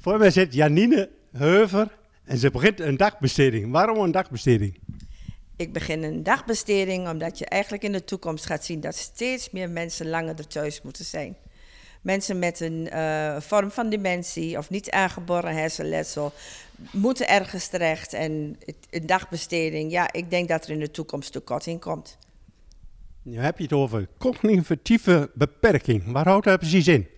Voor mij zit Janine Heuver en ze begint een dagbesteding. Waarom een dagbesteding? Ik begin een dagbesteding omdat je eigenlijk in de toekomst gaat zien dat steeds meer mensen langer thuis moeten zijn. Mensen met een eh, vorm van dementie of niet aangeboren hersenletsel moeten ergens terecht. En een dagbesteding, ja, ik denk dat er in de toekomst tekort in komt. Nu heb je het over cognitieve beperking. Waar houdt dat precies in?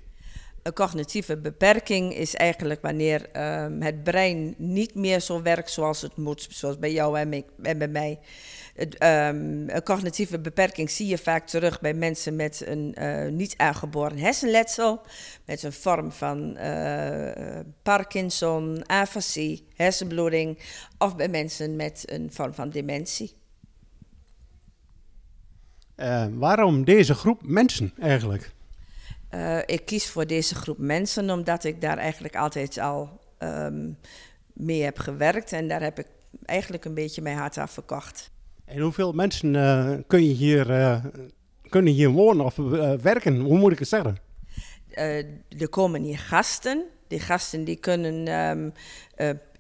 Een cognitieve beperking is eigenlijk wanneer ehm, het brein niet meer zo werkt zoals het moet, zoals bij jou en, ik en bij mij. Het, ehm, een cognitieve beperking zie je vaak terug bij mensen met een eh, niet aangeboren hersenletsel, met een vorm van eh, Parkinson, afasie, hersenbloeding, of bij mensen met een vorm van dementie. Eh, waarom deze groep mensen eigenlijk? Eh, ik kies voor deze groep mensen omdat ik daar eigenlijk altijd al um, mee heb gewerkt. En daar heb ik eigenlijk een beetje mijn hart aan verkocht. En hoeveel mensen eh, kun je hier, eh, kunnen hier wonen of werken? Hoe moet ik het zeggen? er komen hier gasten. Die gasten die kunnen ehm,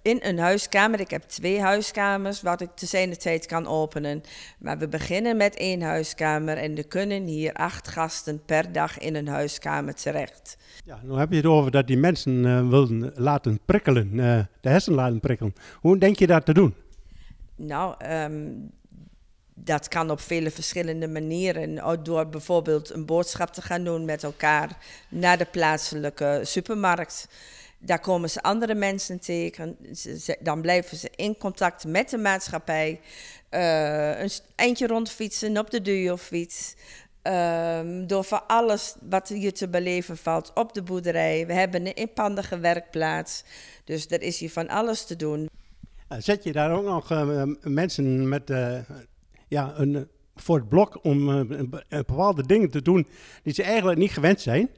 in een huiskamer. Ik heb twee huiskamers wat ik te zijn tijd kan openen. Maar we beginnen met één huiskamer en er kunnen hier acht gasten per dag in een huiskamer terecht. Ja, nu heb je het over dat die mensen uh, wilden laten prikkelen, eh, de hersenen laten prikkelen. Hoe denk je dat te doen? Nou, ehm, dat kan op vele verschillende manieren. Oh, door bijvoorbeeld een boodschap te gaan doen met elkaar naar de plaatselijke supermarkt daar komen ze andere mensen tegen. dan blijven ze in contact met de maatschappij. Eh, een eindje rondfietsen op de duurfiets. Um, ehm, door van alles wat hier te beleven valt op de boerderij. We hebben een inpandige werkplaats. Dus er is hier van alles te doen. Eh, zet je daar ook nog eh, mensen met ja, een, voor het blok om bepaalde dingen te doen die ze eigenlijk niet gewend zijn?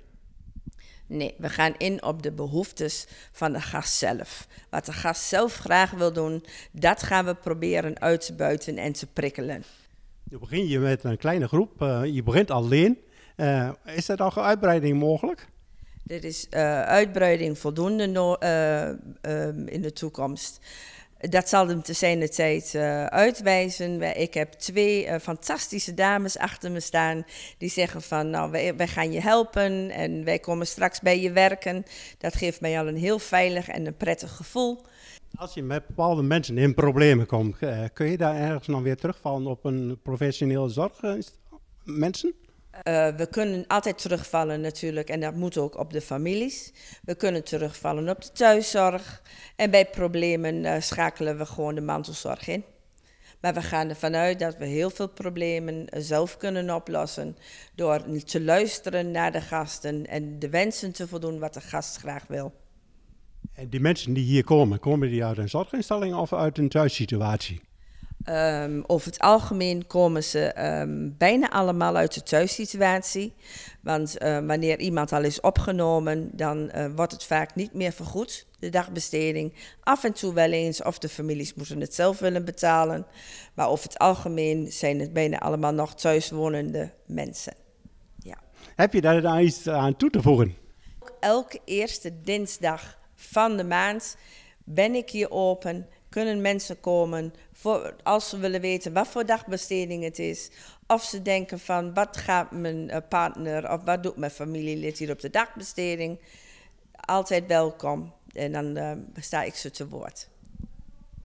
Nee, we gaan in op de behoeftes van de gast zelf. Wat de gast zelf graag wil doen, dat gaan we proberen uit te buiten en te prikkelen. Je begint je met een kleine groep, eh, je begint alleen. Eh, is er al uitbreiding mogelijk? Er is eh, uitbreiding voldoende ehm, in de toekomst dat zal hem te zijn de tijd eh, uitwijzen. Ik heb twee eh, fantastische dames achter me staan die zeggen van nou wij, wij, gaan je helpen en wij komen straks bij je werken. Dat geeft mij al een heel veilig en een prettig gevoel. Als je met bepaalde mensen in problemen komt, eh, kun je daar ergens dan weer terugvallen op een professioneel zorg eh, we kunnen altijd terugvallen natuurlijk, en dat moet ook op de families. We kunnen terugvallen op de thuiszorg. En bij problemen eh, schakelen we gewoon de mantelzorg in. Maar we gaan ervan uit dat we heel veel problemen eh, zelf kunnen oplossen. Door te luisteren naar de gasten en de wensen te voldoen wat de gast graag wil. En die mensen die hier komen, komen die uit een zorginstelling of uit een thuissituatie? Um, over het algemeen komen ze ehm, bijna allemaal uit de thuissituatie. Want eh, wanneer iemand al is opgenomen, dan eh, wordt het vaak niet meer vergoed, de dagbesteding. Af en toe wel eens, of de families moeten het zelf willen betalen. Maar over het algemeen zijn het bijna allemaal nog thuiswonende mensen. Ja. Heb je daar dan iets aan toe te voegen? Elke eerste dinsdag van de maand ben ik hier open kunnen mensen komen voor, als ze willen weten wat voor dagbesteding het is. Of ze denken van wat gaat mijn eh, partner of wat doet mijn familielid hier op de dagbesteding. Altijd welkom en dan uh, sta ik ze te woord.